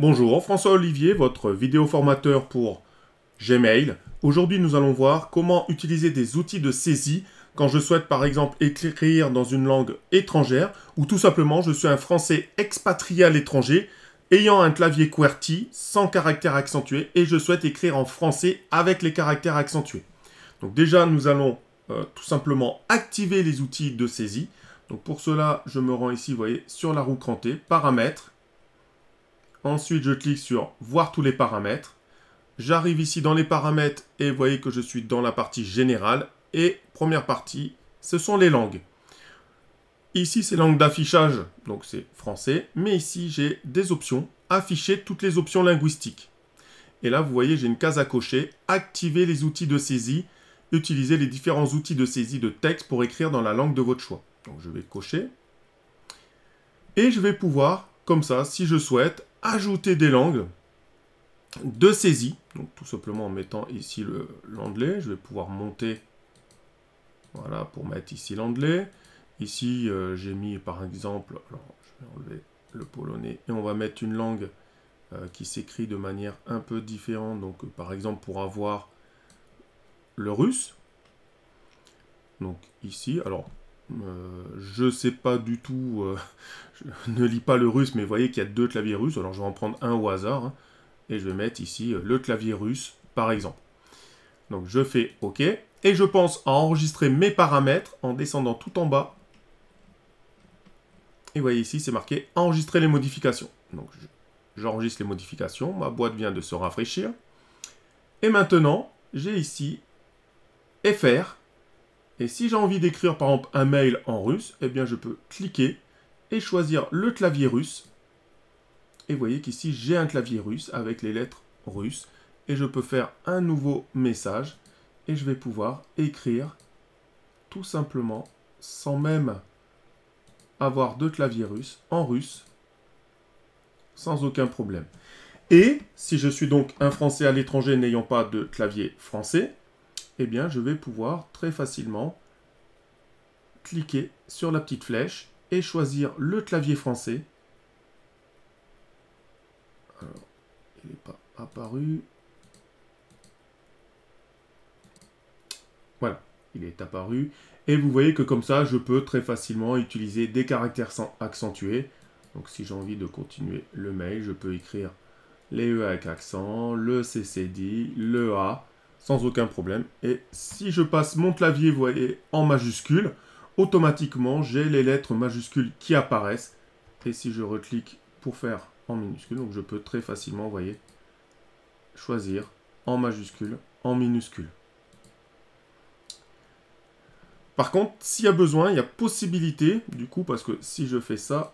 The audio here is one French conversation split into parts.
Bonjour, François Olivier, votre vidéo formateur pour Gmail. Aujourd'hui, nous allons voir comment utiliser des outils de saisie quand je souhaite par exemple écrire dans une langue étrangère ou tout simplement je suis un Français expatrié à l'étranger ayant un clavier QWERTY sans caractère accentué et je souhaite écrire en français avec les caractères accentués. Donc déjà, nous allons euh, tout simplement activer les outils de saisie. Donc pour cela, je me rends ici, vous voyez, sur la roue crantée, paramètres, Ensuite, je clique sur voir tous les paramètres. J'arrive ici dans les paramètres et vous voyez que je suis dans la partie générale. Et première partie, ce sont les langues. Ici, c'est langue d'affichage, donc c'est français. Mais ici, j'ai des options, afficher toutes les options linguistiques. Et là, vous voyez, j'ai une case à cocher, activer les outils de saisie, utiliser les différents outils de saisie de texte pour écrire dans la langue de votre choix. Donc je vais cocher. Et je vais pouvoir, comme ça, si je souhaite, ajouter des langues de saisie. Donc tout simplement en mettant ici l'anglais, je vais pouvoir monter. Voilà, pour mettre ici l'anglais. Ici, euh, j'ai mis par exemple, alors je vais enlever le polonais et on va mettre une langue euh, qui s'écrit de manière un peu différente. Donc euh, par exemple pour avoir le russe. Donc ici, alors euh, je ne sais pas du tout, euh, je ne lis pas le russe, mais vous voyez qu'il y a deux claviers russes, alors je vais en prendre un au hasard, hein, et je vais mettre ici euh, le clavier russe, par exemple. Donc je fais OK, et je pense à enregistrer mes paramètres en descendant tout en bas. Et vous voyez ici, c'est marqué enregistrer les modifications. Donc j'enregistre les modifications, ma boîte vient de se rafraîchir. Et maintenant, j'ai ici FR, et si j'ai envie d'écrire par exemple un mail en russe, eh bien je peux cliquer et choisir le clavier russe. Et vous voyez qu'ici j'ai un clavier russe avec les lettres russes. Et je peux faire un nouveau message. Et je vais pouvoir écrire tout simplement sans même avoir de clavier russe en russe sans aucun problème. Et si je suis donc un Français à l'étranger n'ayant pas de clavier français, eh bien, je vais pouvoir très facilement cliquer sur la petite flèche et choisir le clavier français. il n'est pas apparu. Voilà, il est apparu. Et vous voyez que comme ça, je peux très facilement utiliser des caractères sans accentuer. Donc si j'ai envie de continuer le mail, je peux écrire les E avec accent, le CCD, le A, sans aucun problème. Et si je passe mon clavier, vous voyez, en majuscule, automatiquement, j'ai les lettres majuscules qui apparaissent. Et si je reclique pour faire en minuscule, donc je peux très facilement, vous voyez, choisir en majuscule, en minuscule. Par contre, s'il y a besoin, il y a possibilité, du coup, parce que si je fais ça,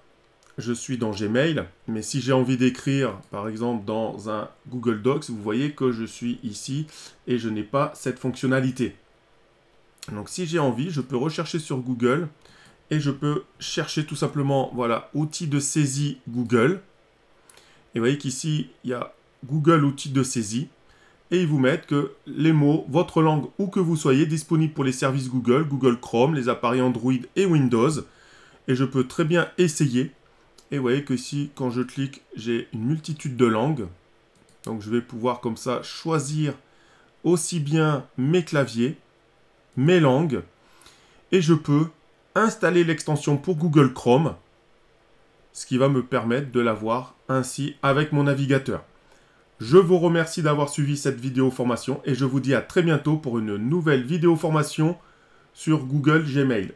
je suis dans Gmail, mais si j'ai envie d'écrire, par exemple, dans un Google Docs, vous voyez que je suis ici et je n'ai pas cette fonctionnalité. Donc si j'ai envie, je peux rechercher sur Google et je peux chercher tout simplement, voilà, outil de saisie Google. Et vous voyez qu'ici, il y a Google outils de saisie. Et ils vous mettent que les mots, votre langue, où que vous soyez, disponibles pour les services Google, Google Chrome, les appareils Android et Windows. Et je peux très bien essayer et vous voyez que ici, quand je clique, j'ai une multitude de langues. Donc je vais pouvoir comme ça choisir aussi bien mes claviers, mes langues, et je peux installer l'extension pour Google Chrome, ce qui va me permettre de l'avoir ainsi avec mon navigateur. Je vous remercie d'avoir suivi cette vidéo formation et je vous dis à très bientôt pour une nouvelle vidéo formation sur Google Gmail.